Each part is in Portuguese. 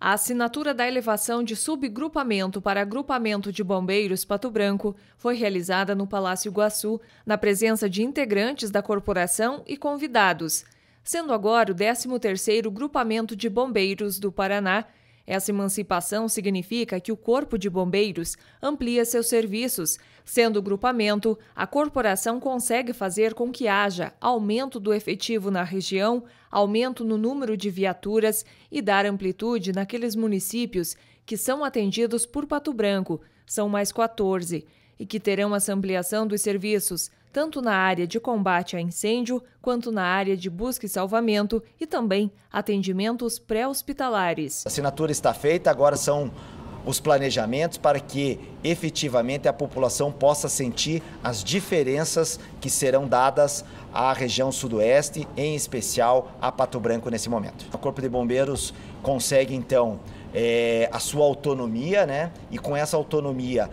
A assinatura da elevação de subgrupamento para agrupamento de bombeiros Pato Branco foi realizada no Palácio Iguaçu, na presença de integrantes da corporação e convidados, sendo agora o 13º Grupamento de Bombeiros do Paraná, essa emancipação significa que o Corpo de Bombeiros amplia seus serviços. Sendo o grupamento, a corporação consegue fazer com que haja aumento do efetivo na região, aumento no número de viaturas e dar amplitude naqueles municípios que são atendidos por Pato Branco, são mais 14, e que terão essa ampliação dos serviços tanto na área de combate a incêndio quanto na área de busca e salvamento e também atendimentos pré-hospitalares. A assinatura está feita, agora são os planejamentos para que efetivamente a população possa sentir as diferenças que serão dadas à região sudoeste, em especial a Pato Branco nesse momento. O Corpo de Bombeiros consegue então é, a sua autonomia, né? E com essa autonomia,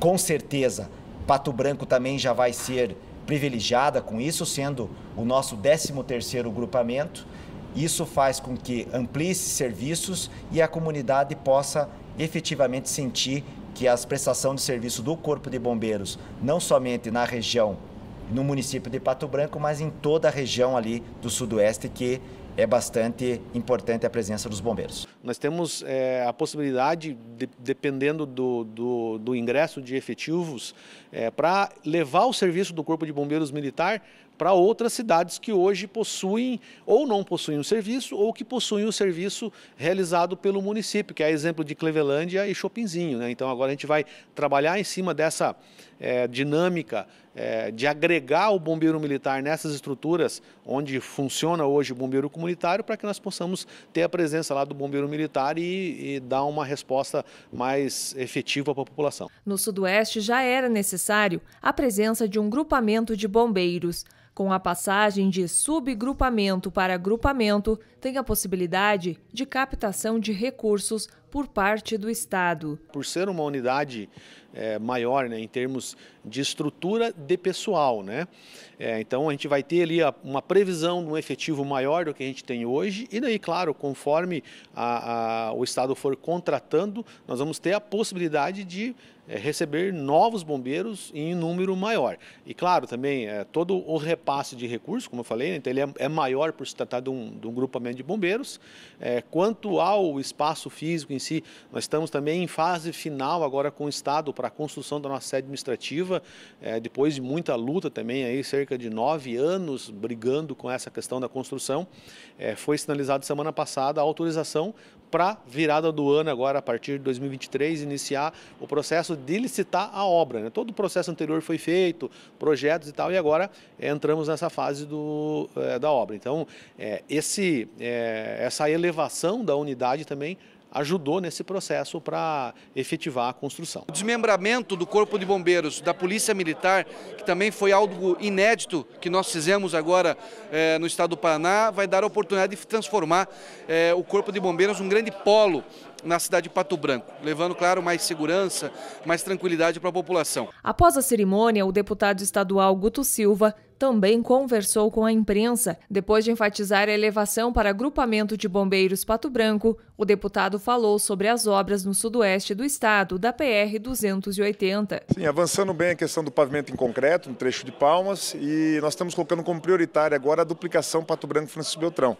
com certeza, Pato Branco também já vai ser privilegiada com isso, sendo o nosso 13º grupamento. Isso faz com que amplie serviços e a comunidade possa efetivamente sentir que as prestações de serviço do Corpo de Bombeiros, não somente na região, no município de Pato Branco, mas em toda a região ali do Sudoeste, que é bastante importante a presença dos bombeiros. Nós temos é, a possibilidade, de, dependendo do, do, do, ingresso de efetivos, é, para levar o serviço do Corpo de Bombeiros Militar para outras cidades que hoje possuem ou não possuem o serviço ou que possuem o serviço realizado pelo município, que é exemplo de Clevelândia e Chopinzinho. Né? Então agora a gente vai trabalhar em cima dessa é, dinâmica é, de agregar o bombeiro militar nessas estruturas onde funciona hoje o bombeiro comum comunitário para que nós possamos ter a presença lá do bombeiro militar e, e dar uma resposta mais efetiva para a população. No Sudoeste já era necessário a presença de um grupamento de bombeiros. Com a passagem de subgrupamento para grupamento, tem a possibilidade de captação de recursos por parte do Estado. Por ser uma unidade é, maior né, em termos de estrutura de pessoal, né? É, então a gente vai ter ali a, uma previsão de um efetivo maior do que a gente tem hoje e daí, claro, conforme a, a, o Estado for contratando, nós vamos ter a possibilidade de eh, receber novos bombeiros em número maior. E claro, também todo o repasse de recursos, como eu falei, né, então ele é, é, maior por se tratar de um, de um grupamento de bombeiros. quanto ao espaço físico em si. Nós estamos também em fase final agora com o Estado para a construção da nossa sede administrativa, é, depois de muita luta também, aí, cerca de nove anos brigando com essa questão da construção. É, foi sinalizado semana passada a autorização para virada do ano agora, a partir de 2023, iniciar o processo de licitar a obra. Né? Todo o processo anterior foi feito, projetos e tal, e agora é, entramos nessa fase do, é, da obra. Então, é, esse, é, essa elevação da unidade também ajudou nesse processo para efetivar a construção. O desmembramento do Corpo de Bombeiros, da Polícia Militar, que também foi algo inédito que nós fizemos agora eh, no estado do Paraná, vai dar a oportunidade de transformar eh, o Corpo de Bombeiros num grande polo na cidade de Pato Branco, levando, claro, mais segurança, mais tranquilidade para a população. Após a cerimônia, o deputado estadual Guto Silva também conversou com a imprensa. Depois de enfatizar a elevação para agrupamento de bombeiros Pato Branco, o deputado falou sobre as obras no sudoeste do estado, da PR 280. Sim, avançando bem a questão do pavimento em concreto, no trecho de Palmas, e nós estamos colocando como prioritária agora a duplicação Pato Branco-Francisco Beltrão.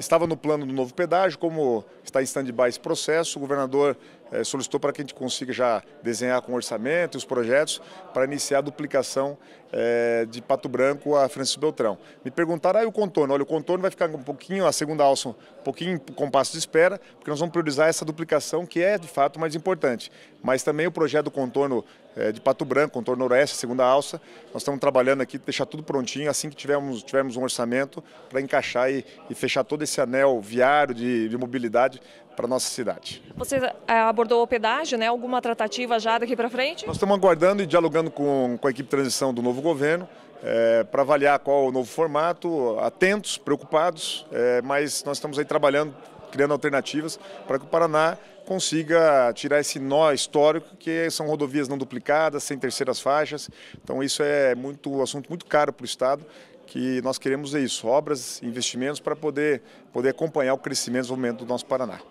Estava no plano do novo pedágio, como está em stand-by esse processo, o governador eh, solicitou para que a gente consiga já desenhar com orçamento os projetos para iniciar a duplicação eh, de Pato Branco a Francisco Beltrão. Me perguntaram, aí ah, o contorno, olha, o contorno vai ficar um pouquinho, a segunda alça, um pouquinho com passo de espera, porque nós vamos priorizar essa duplicação que é, de fato, mais importante. Mas também o projeto do contorno é, de Pato Branco, contorno noroeste, segunda alça. Nós estamos trabalhando aqui, deixar tudo prontinho, assim que tivermos, tivermos um orçamento, para encaixar e, e, fechar todo esse anel viário de, de mobilidade para nossa cidade. Você é, abordou o pedágio, né? alguma tratativa já daqui para frente? Nós estamos aguardando e dialogando com, com a equipe de transição do novo governo, é, para avaliar qual o novo formato, atentos, preocupados, é, mas nós estamos aí trabalhando criando alternativas para que o Paraná consiga tirar esse nó histórico que são rodovias não duplicadas, sem terceiras faixas. Então isso é muito um assunto muito caro para o Estado que nós queremos é isso, obras, investimentos para poder, poder acompanhar o crescimento e desenvolvimento do nosso Paraná.